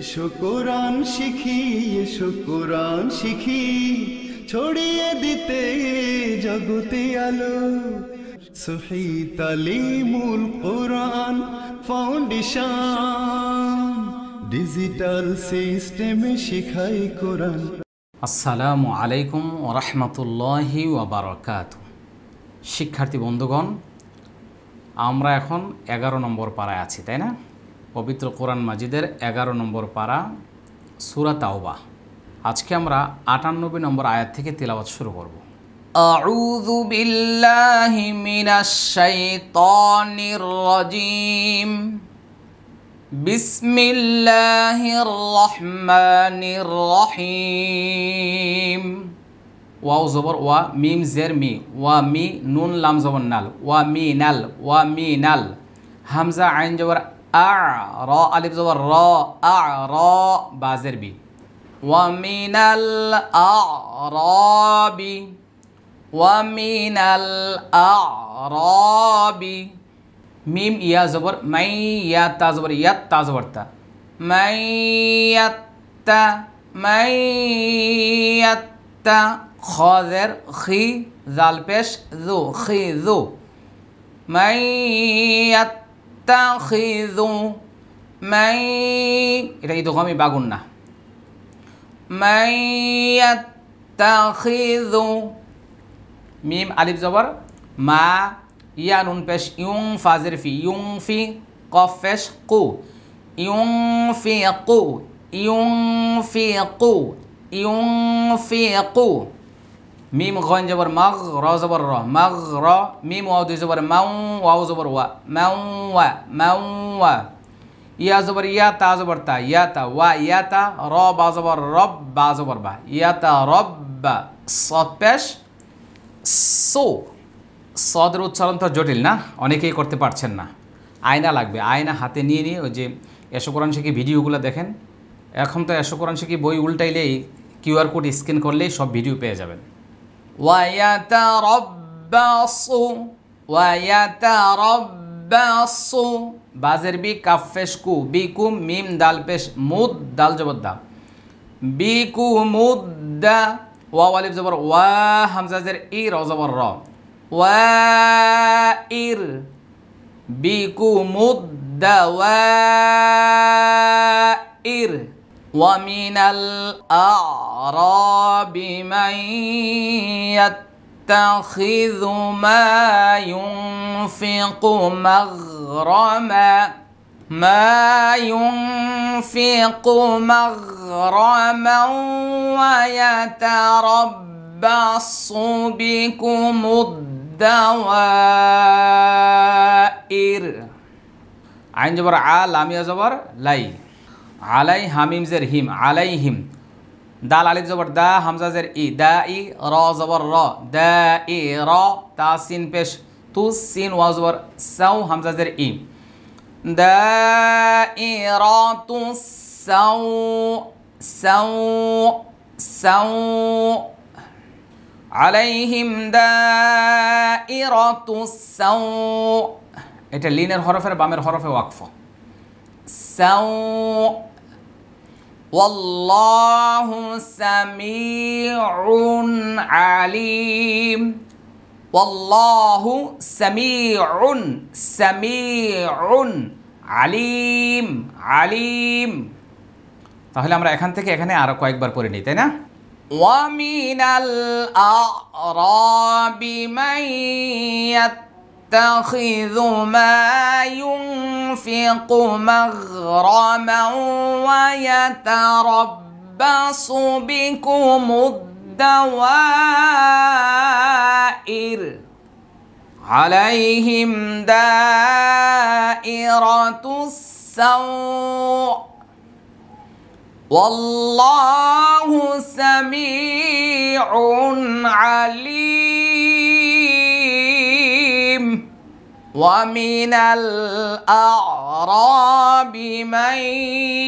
এসো কোরআন শিখি এসো কোরআন শিখি ছড়িয়ে দিতে জগতে আলো সহি মূল কোরআন ফাউন্ডেশন ডিজিটাল সিস্টেমে শিখাই কোরআন আসসালামু আলাইকুম ওরহমতুল্লাহি ওবরাকাত শিক্ষার্থী বন্ধুগণ আমরা এখন এগারো নম্বর পাড়ায় আছি তাই না পবিত্র কোরআন মাজিদের এগারো নম্বর পাড়া সুরা তাওবা আজকে আমরা আটানব্বই নম্বর আয়াত থেকে তিলাবাত শুরু করব أعوذ بالله من الشيطان الرجيم بسم الله الرحمن الرحيم واو জবর ওয়া মিম زير مي ওয়া মি নুন লাম জবর নাল ওয়া মি নাল ওয়া মি নাল হামজা عين جبر أعرى ألف زبر را أعرى بازر بي ومن الأعراب ومن الأعراب ميم يا زبر من يا زبر يا زبر تا تا يت يا تا خاذر خي ذالبش ذو خي ذو من يا তাখিযু মাই এটা কিন্তু গমি বাগুন না মাই ইয়াত্তাখিযু মিম আলিফ জবর মা ইয়া নুন পেশ ইউং ফাজের ফি ইউং ফি কফ পেশ কু ইউং ফি কু ইউং ফি কু ইউং ফি কু মিম ঘ জবর মগ র জবর র মগ র মিম ওয়াও দুই জবর মাউ ওয়াও জবর ওয়া মাউ ওয়া মাউ ওয়া ইয়া জবর ইয়া তা জবর তা ইয়া তা ওয়া ইয়া তা র বা জবর রব বা জবর বা ইয়া তা রব বা সদ পেশ সো সদের উচ্চারণ তো জটিল না অনেকেই করতে পারছেন না আয়না লাগবে আয়না হাতে নিয়ে নিয়ে ওই যে এসো কোরআন শিখি ভিডিওগুলো দেখেন এখন তো এসো কোরআন শিখি বই উল্টাইলেই কিউআর কোড স্ক্যান করলেই সব ভিডিও পেয়ে যাবেন ويتربص ويتربص بازر بي كفشكو بيكم ميم دال بش مود دال جبد دا بيكو مد واو الف زبر وا همزه زر اي را زبر را وائر بيكو مد وائر ومن الأعراب من يتخذ ما ينفق مغرما ما ينفق مغرما ويتربص بكم الدوائر عين جبر عال لام يا جبر لي আলাই হামিমজের হিম আলাই হিম দাল আলিফ জবর দা হামজাজের ই দা ই র জবর র দা ই র তা সিন পেশ তু সিন ওয়া জবর সাউ হামজাজের ই দা ই র তু সাউ সাউ সাউ আলাইহিম দা ই র তু সাউ এটা লিনের হরফের বামের হরফে ওয়াকফ سوء والله سميع عليم والله سميع سميع عليم عليم তাহলে আমরা এখান থেকে এখানে আরো কয়েকবার পড়ে নিই তাই না ومن الأعراب من يت يتخذ ما ينفق مغرما ويتربص بكم الدوائر عليهم دائرة السوء والله سميع عليم ومن الأعراب من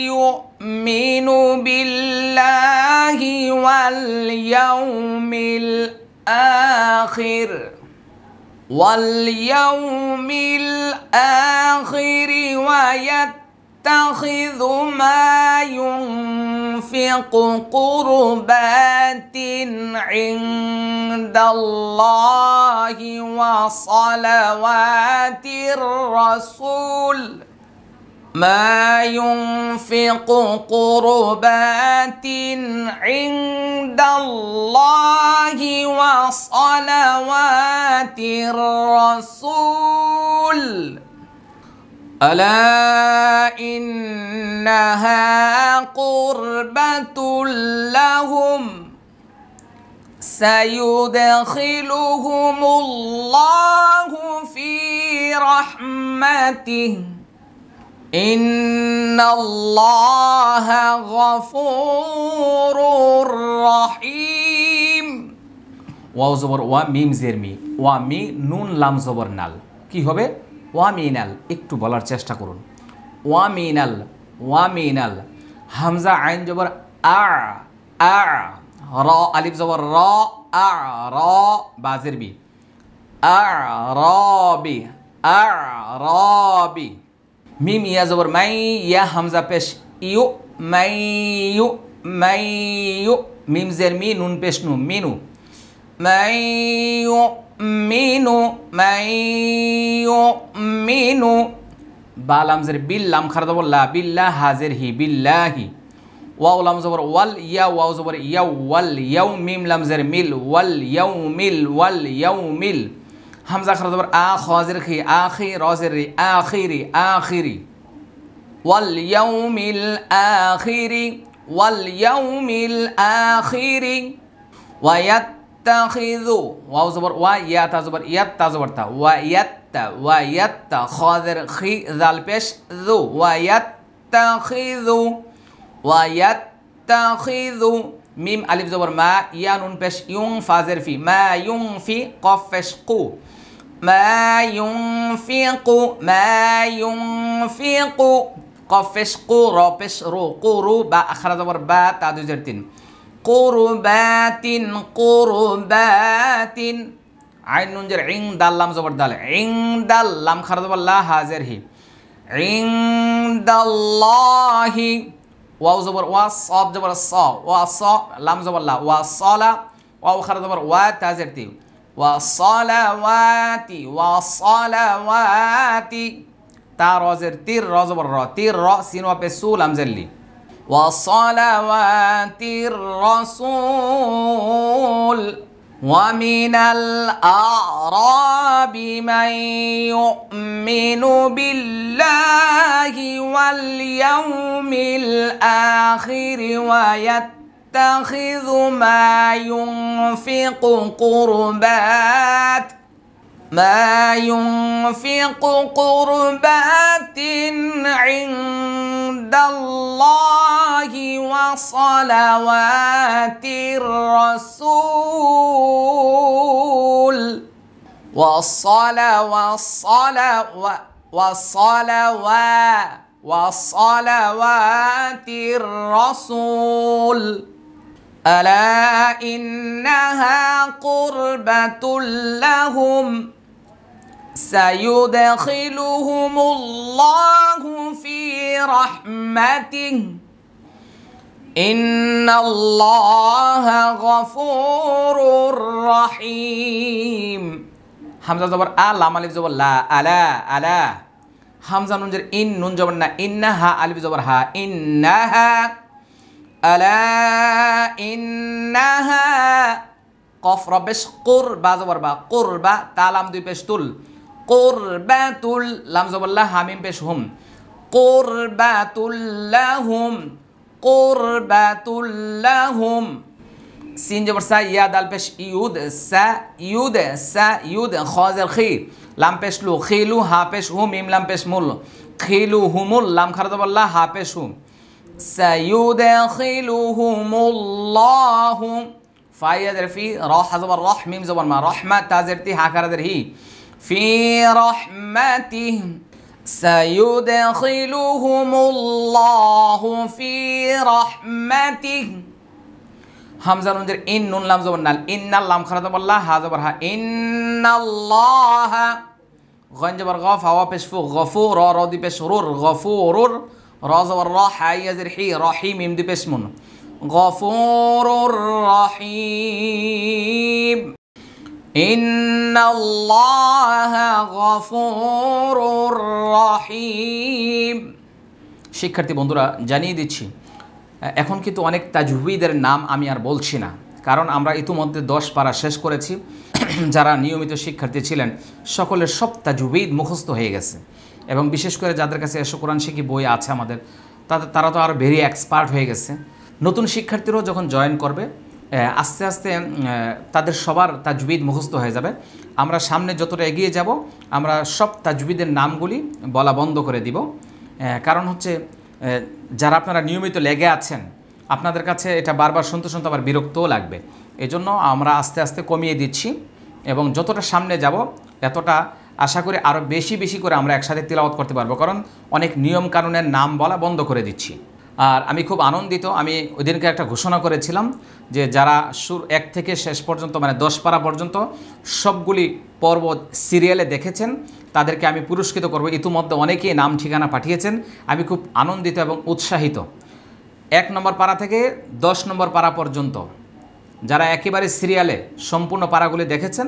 يؤمن بالله واليوم الآخر واليوم الآخر ويتقى يتخذ ما ينفق قربات عند الله وصلوات الرسول ما ينفق قربات عند الله وصلوات الرسول ألا إنها قربة لهم سيدخلهم الله في رحمته إن الله غفور رحيم ওয়াও জবর ওয়া মিম জেরমি ওয়া মি নুন লাম জবর নাল কি হবে ওয়া মিনাল একটু বলার চেষ্টা করুন ওয়া মিনাল হামজা আইন জবর আ আ র আলিফ জবর র আ র বাজের বি আ র আ র মিম ইয়া জবর মাই ইয়া হামজা পেশ ইউ মাই ইউ মাই ইউ মিম জের মি নুন পেশ নু মিনু মাই ইউ يؤمن من يؤمن با لام زر بل لام خرده والله بالله حاضر هي بالله واو لام زبر وال يا واو زبر يا وال يوم ميم لام زر ميل وال يوم ميل وال يوم ميل همزه خرده بر اخ حاضر خي اخي رازر اخيري اخيري واليوم الاخر واليوم الاخر ويت يتخذوا واو زبر و يا تا زبر يت تا زبر تا و يت و يت خاذر خي ذال بيش ذو و يتخذوا و يتخذوا ميم ألف زبر ما يا نون بيش يون فازر في ما يون في قفش قو ما ينفق ما ينفق قفش قو ربش رو قو رو با أخرى زبر با تا دوزر تين কোরবাতিন কোরবাতিন আইন নুনজের ইং দাল্লাম জবর দাল ইং দাল্লাম খারদাল্লাহ হাজের হি ইং দাল্লাহি ওয়াও জবর ওয়া সব জবর স ওয়া স লাম জবর লা ওয়া সলা ওয়াও খারা জবর ওয়া তাজের তি ওয়া সলাওয়াতি ওয়া সলাওয়াতি তা রজের তীর র জবর র তীর র সিন ওয়া পে সু লাম জেল্লি وصلوات الرسول ومن الأعراب من يؤمن بالله واليوم الآخر ويتخذ ما ينفق قربات ما ينفق قربات عند الله الله وصلوات الرسول وصل وصل وصلوا وصلوات الرسول ألا إنها قربة لهم سيدخلهم الله في رحمته إن الله غفور رحيم হামজা জবর আ লাম আলিফ জবর লা আলা আলা হামজা নুন জের ইন নুন জবর না ইন্না হা আলিফ জবর হা ইন্নাহা আলা ইন্নাহা কফ রবেশ কুরবা জবর বা কুরবা তা লাম দুই পেশ তুল কুরবাতুল লাম জবর লা হামিম পেশ হুম হুম কোরবাতুল্লাহুম সিন জবর সা ইয়াদ আল পেশ ইউদ সা ইউদ সা ইউদ খজের খি লাম পেশ লু খিলু হা পেশ হুম ইম লাম পেশ মুল খিলু হুমুল লাম খারদবল্লা হা পেশ হুম সাইয়ুদখিলুহুমুল্লাহু ফাইয়াদের ফি রহ হাজবর রহ মিম জবর মা রহমা তাজের তি হা খারাদের হি ফি রহমাতিহিম سيدخلهم الله في رحمته হামজা নুনজের ইন নুন লাম জবর নাল ইন ইন্নাল লাম খারাতা বল্লা হা জবর হা ইন্নাল্লাহ গন জবর গফ হাওয়া পেশফু গফু র র দি পেশ রুর গফু রুর র জবর র হাই ইয়াজির হি রহিম ইম দি পেশ মুন গফুরুর রহিম إن الله غفور رحيم শিক্ষার্থী বন্ধুরা জানিয়ে দিচ্ছি এখন কিন্তু অনেক তাজউিদের নাম আমি আর বলছি না কারণ আমরা ইতিমধ্যে দশ পারা শেষ করেছি যারা নিয়মিত শিক্ষার্থী ছিলেন সকলের সব তাজউিদ মুখস্থ হয়ে গেছে এবং বিশেষ করে যাদের কাছে এসো কোরআন শিখি বই আছে আমাদের তাদের তারা তো আরও ভেরি এক্সপার্ট হয়ে গেছে নতুন শিক্ষার্থীরাও যখন জয়েন করবে আস্তে আস্তে তাদের সবার তাজবিদ মুখস্থ হয়ে যাবে আমরা সামনে যতটা এগিয়ে যাব আমরা সব তাজবিদের নামগুলি বলা বন্ধ করে দিব কারণ হচ্ছে যারা আপনারা নিয়মিত লেগে আছেন আপনাদের কাছে এটা বারবার শুনতে শুনতে আবার বিরক্তও লাগবে এজন্য আমরা আস্তে আস্তে কমিয়ে দিচ্ছি এবং যতটা সামনে যাব এতটা আশা করি আরও বেশি বেশি করে আমরা একসাথে তিলাওয়াত করতে পারবো কারণ অনেক নিয়ম কানুনের নাম বলা বন্ধ করে দিচ্ছি আর আমি খুব আনন্দিত আমি ওই দিনকে একটা ঘোষণা করেছিলাম যে যারা সুর এক থেকে শেষ পর্যন্ত মানে দশ পারা পর্যন্ত সবগুলি পর্ব সিরিয়ালে দেখেছেন তাদেরকে আমি পুরস্কৃত করব ইতিমধ্যে অনেকেই নাম ঠিকানা পাঠিয়েছেন আমি খুব আনন্দিত এবং উৎসাহিত এক নম্বর পাড়া থেকে দশ নম্বর পাড়া পর্যন্ত যারা একেবারে সিরিয়ালে সম্পূর্ণ পাড়াগুলি দেখেছেন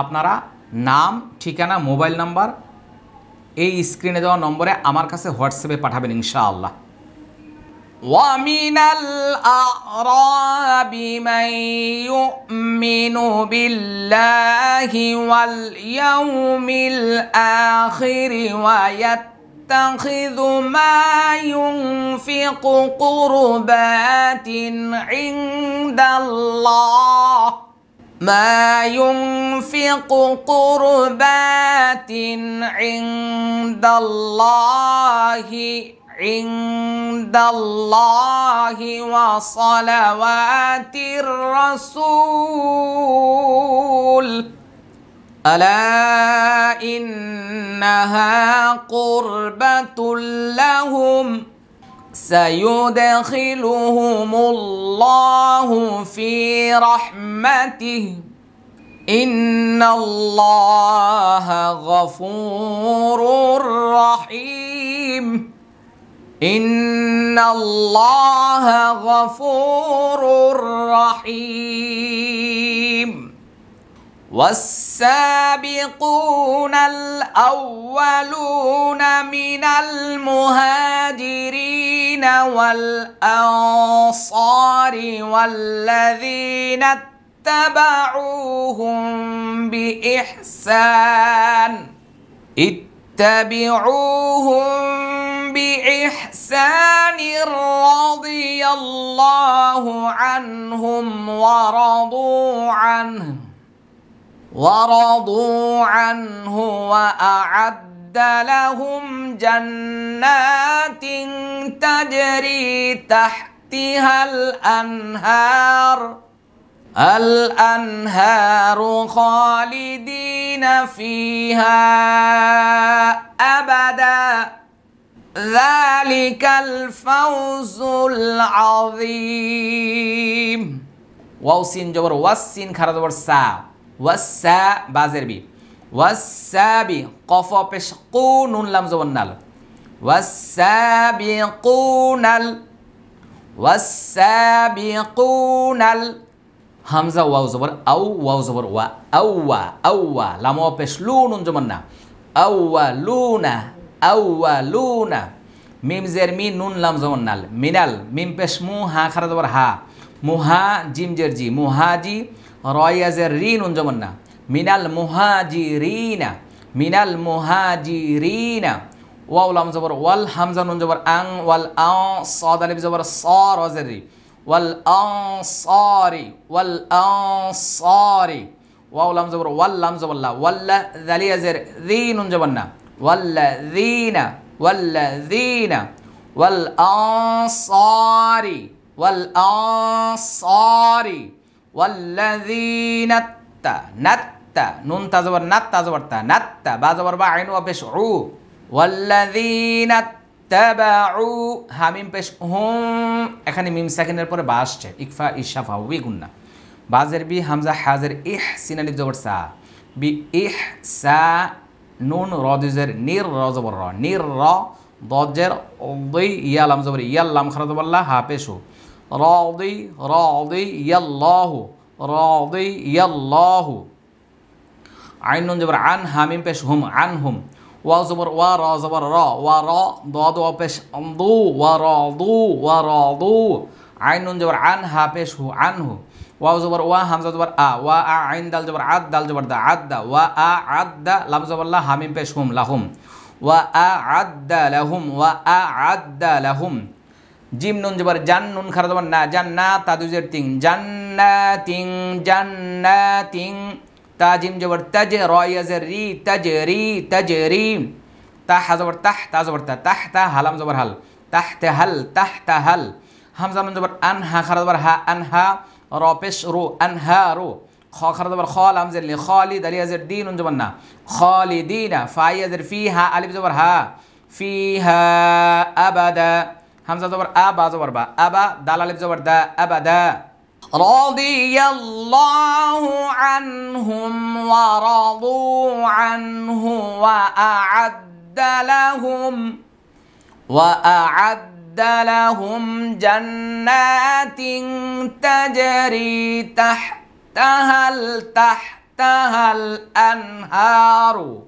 আপনারা নাম ঠিকানা মোবাইল নাম্বার এই স্ক্রিনে দেওয়া নম্বরে আমার কাছে হোয়াটসঅ্যাপে পাঠাবেন ইনশাআল্লাহ ومن الأعراب من يؤمن بالله واليوم الآخر ويتخذ ما ينفق قربات عند الله ما ينفق قربات عند الله عند الله وصلوات الرسول الا انها قربه لهم سيدخلهم الله في رحمته ان الله غفور رحيم إن الله غفور رحيم والسابقون الأولون من المهاجرين والأنصار والذين اتبعوهم بإحسان اتبعوهم بإحسان رضي الله عنهم ورضوا عنه ورضوا عنه وأعد لهم جنات تجري تحتها الأنهار الأنهار خالدين فيها أبدا ذلك الفوز العظيم واو سين جبر والسين خرج جبر سا والسا بازر بي والسابي قف بش قون لم زونال والسابقون ال والسابقون ال হামজা ওয়াও জবর আউ ওয়াও জবর ওয়া আউয়া আউয়া লামোয়া পেশ নুন জমন না আউয়া লুনা আউয়া লুনা মিম জের মি নুন লাম জমন নাল মিনাল মিম পেশ মু হা খারা জবর হা মুহা জিম জের জি মুহাজি রয়া জের রি নুন জমন না মিনাল রি না মিনাল রি না ওয়াও লাম জবর ওয়াল হামজা নুন জবর আং ওয়াল আ সদ আলিফ জবর স রজের রি والأنصار والأنصار واو لام زبر وال لام زبر لا ولا ذلي زر ذين جبنا ولا والذين والأنصار والأنصار والذين نت نون تزبر نت تزبر نت بعض زبر با وبشعو والذين তাবাউ হামিম পেশ হুম এখানে মিম সেকেন্ডের পরে বা আসছে ইকফা ইশাফা উই গুন্না বাজের বি হামজা হাজের ইহ সিনালি জবর সা বি ইহ সা নুন রজের নির রজবর র নির র দজের অদই ইয়ালাম জবর ইয়াল্লাম খরাজবল্লা হা পেশু র অদই র অদই ইয়াল্লাহু র ইয়াল্লাহু আইন নুন জবর আন হামিম পেশ হুম আন হুম ওয়া জবর ওয়া র জবর র ওয়া র দ দ পেশ অন্দু ওয়া র দু ওয়া র দু আইন নুন জবর আন হা পেশ হু আন হু ওয়া জবর ওয়া হামজা জবর আ ওয়া আ আইন দাল জবর আদ দাল জবর দা আদ দা ওয়া আ আদ দা লাম জবর লা হামিম পেশ হুম লাহুম ওয়া আ আদ দা লাহুম ওয়া আ আদ দা লাহুম জিম নুন জবর জান নুন খারা জবর না জান না তাদুজের তিং জান্না তিং জান্না তিং تا جيم جبر تج را يزر ري تجري تجري تح زبر تحت زبر تحت هلم زبر هل تحت هل تحت هل همزة من زبر أنها خرد زبر ها أنها رابش رو أنها رو خا خرد زبر خال همزة اللي خالي دليا زر دين زبرنا خالدين فاي زر فيها ألف زبر ها فيها أبدا همزة زبر أبا زبر با أبا دال ألف زبر دا أبدا رضي الله عنهم ورضوا عنه وأعد لهم وأعد لهم جنات تجري تحتها تحتها الأنهار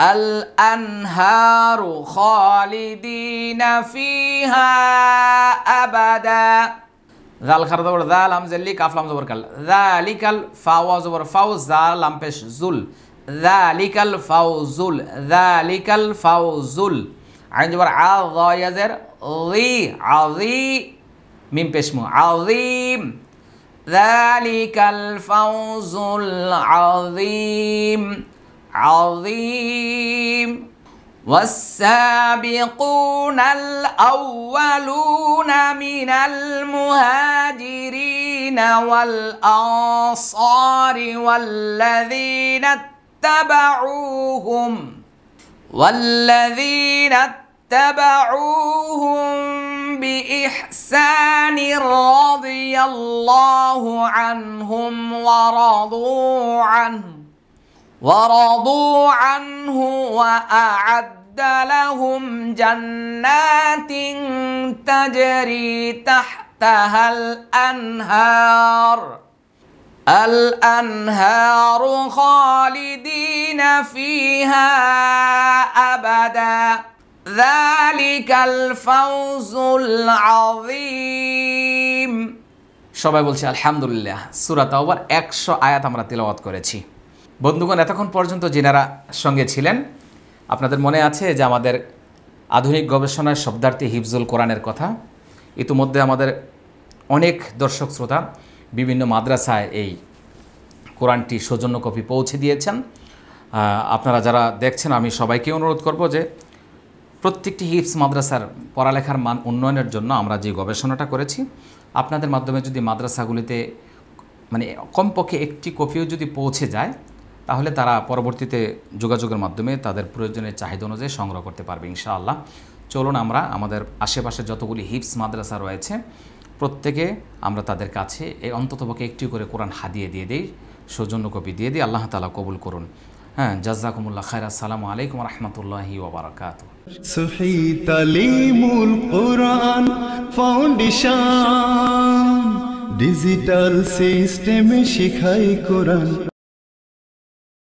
الأنهار خالدين فيها أبداً ذال خرده ور ذال هم زلی کاف لام زبر کل ذالک الفاو زبر فاو ذال لام پیش زل ذالک الفاو زل ذالک الفاو زل عین جبر عضا زر ضی عظی میم پیش مو عظیم ذلك الفوز العظيم عظيم والسابقون الأولون من المهاجرين والأنصار والذين اتبعوهم والذين اتبعوهم بإحسان رضي الله عنهم ورضوا عنه ورضوا عنه وأعد لهم جنات تجري تحتها الأنهار الأنهار خالدين فيها أبدا ذلك الفوز العظيم সবাই বলছে আলহামদুলিল্লাহ সুরা তাওবার একশো আয়াত আমরা তেলাওয়াত করেছি বন্ধুগণ এতক্ষণ পর্যন্ত যেনারা সঙ্গে ছিলেন আপনাদের মনে আছে যে আমাদের আধুনিক গবেষণায় শব্দার্থী হিফজুল কোরআনের কথা ইতিমধ্যে আমাদের অনেক দর্শক শ্রোতা বিভিন্ন মাদ্রাসায় এই কোরআনটি সৌজন্য কপি পৌঁছে দিয়েছেন আপনারা যারা দেখছেন আমি সবাইকে অনুরোধ করব যে প্রত্যেকটি হিপস মাদ্রাসার পড়ালেখার মান উন্নয়নের জন্য আমরা যে গবেষণাটা করেছি আপনাদের মাধ্যমে যদি মাদ্রাসাগুলিতে মানে কমপক্ষে একটি কপিও যদি পৌঁছে যায় তাহলে তারা পরবর্তীতে যোগাযোগের মাধ্যমে তাদের প্রয়োজনের চাহিদা অনুযায়ী সংগ্রহ করতে পারবে ইনশাআল্লাহ চলুন আমরা আমাদের আশেপাশে যতগুলি হিপস মাদ্রাসা রয়েছে প্রত্যেকে আমরা তাদের কাছে এই অন্ততপক্ষে একটি করে কোরআন হাদিয়ে দিয়ে দিই সৌজন্য কপি দিয়ে দিই আল্লাহ তালা কবুল করুন হ্যাঁ জাজাকুমুল্লাহ খায়র আসসালামু আলাইকুম রহমতুল্লাহি ওবরাকাত কোরআন ফাউন্ডেশন ডিজিটাল সিস্টেমে শিখাই কোরআন